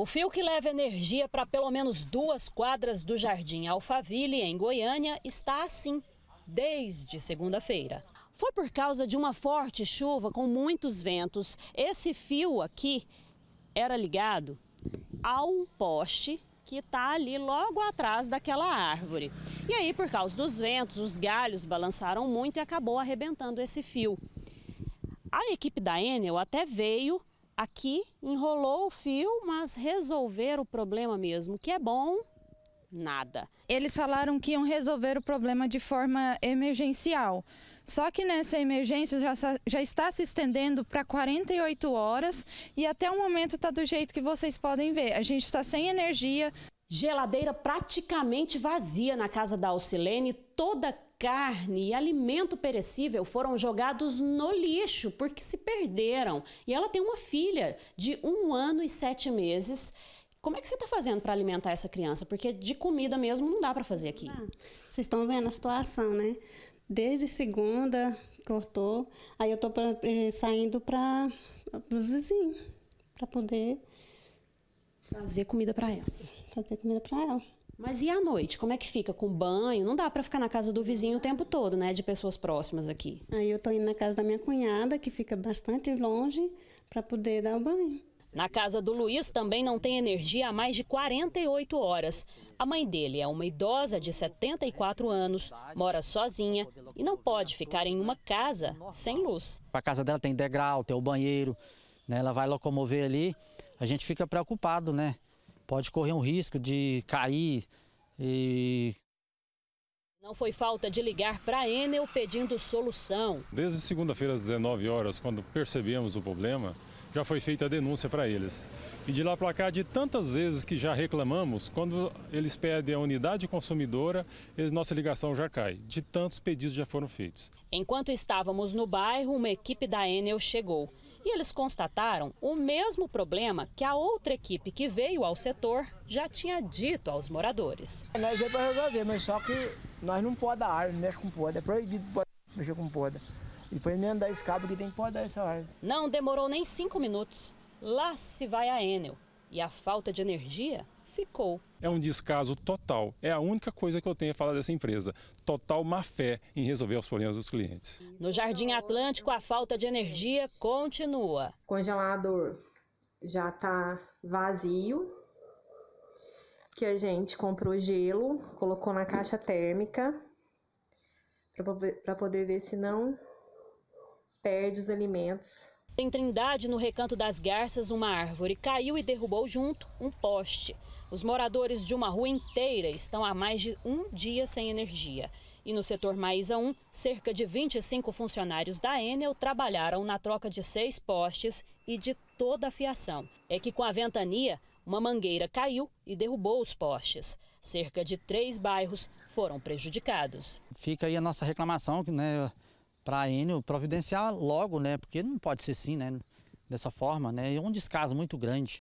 O fio que leva energia para pelo menos duas quadras do Jardim Alphaville, em Goiânia, está assim desde segunda-feira. Foi por causa de uma forte chuva com muitos ventos. Esse fio aqui era ligado a um poste que está ali logo atrás daquela árvore. E aí, por causa dos ventos, os galhos balançaram muito e acabou arrebentando esse fio. A equipe da Enel até veio aqui, enrolou o fio, mas resolver o problema mesmo, que é bom, nada. Eles falaram que iam resolver o problema de forma emergencial. Só que nessa emergência já, já está se estendendo para 48 horas e até o momento está do jeito que vocês podem ver. A gente está sem energia, Geladeira praticamente vazia na casa da Alcilene, toda carne e alimento perecível foram jogados no lixo porque se perderam. E ela tem uma filha de um ano e sete meses. Como é que você está fazendo para alimentar essa criança? Porque de comida mesmo não dá para fazer aqui. vocês estão vendo a situação, né? Desde segunda cortou, aí eu estou eh, saindo para os vizinhos para poder fazer comida para essa fazer comida para ela. Mas e à noite? Como é que fica? Com banho? Não dá para ficar na casa do vizinho o tempo todo, né? De pessoas próximas aqui. Aí eu tô indo na casa da minha cunhada, que fica bastante longe, para poder dar o banho. Na casa do Luiz também não tem energia há mais de 48 horas. A mãe dele é uma idosa de 74 anos, mora sozinha e não pode ficar em uma casa sem luz. A casa dela tem degrau, tem o banheiro, né? ela vai locomover ali. A gente fica preocupado, né? pode correr um risco de cair e não foi falta de ligar para a Enel pedindo solução. Desde segunda-feira às 19 horas, quando percebemos o problema, já foi feita a denúncia para eles. E de lá para cá, de tantas vezes que já reclamamos, quando eles pedem a unidade consumidora, eles, nossa ligação já cai. De tantos pedidos já foram feitos. Enquanto estávamos no bairro, uma equipe da Enel chegou. E eles constataram o mesmo problema que a outra equipe que veio ao setor já tinha dito aos moradores. Nós é para resolver, mas só que nós não podemos a árvore, mexe com poda, é proibido mexer com poda. E para nem andar esse cabo que tem que dar essa árvore. Não demorou nem cinco minutos. Lá se vai a Enel. E a falta de energia ficou. É um descaso total. É a única coisa que eu tenho a falar dessa empresa. Total má fé em resolver os problemas dos clientes. No Jardim Atlântico, a falta de energia continua. O congelador já está vazio. Que a gente comprou gelo, colocou na caixa térmica para poder ver se não perde os alimentos. Em Trindade, no recanto das garças, uma árvore caiu e derrubou junto um poste. Os moradores de uma rua inteira estão há mais de um dia sem energia. E no setor Maísa 1, cerca de 25 funcionários da Enel trabalharam na troca de seis postes e de toda a fiação. É que com a ventania, uma mangueira caiu e derrubou os postes. Cerca de três bairros foram prejudicados. Fica aí a nossa reclamação, né? para Enio providenciar logo, né? Porque não pode ser assim, né? Dessa forma, né? É um descaso muito grande.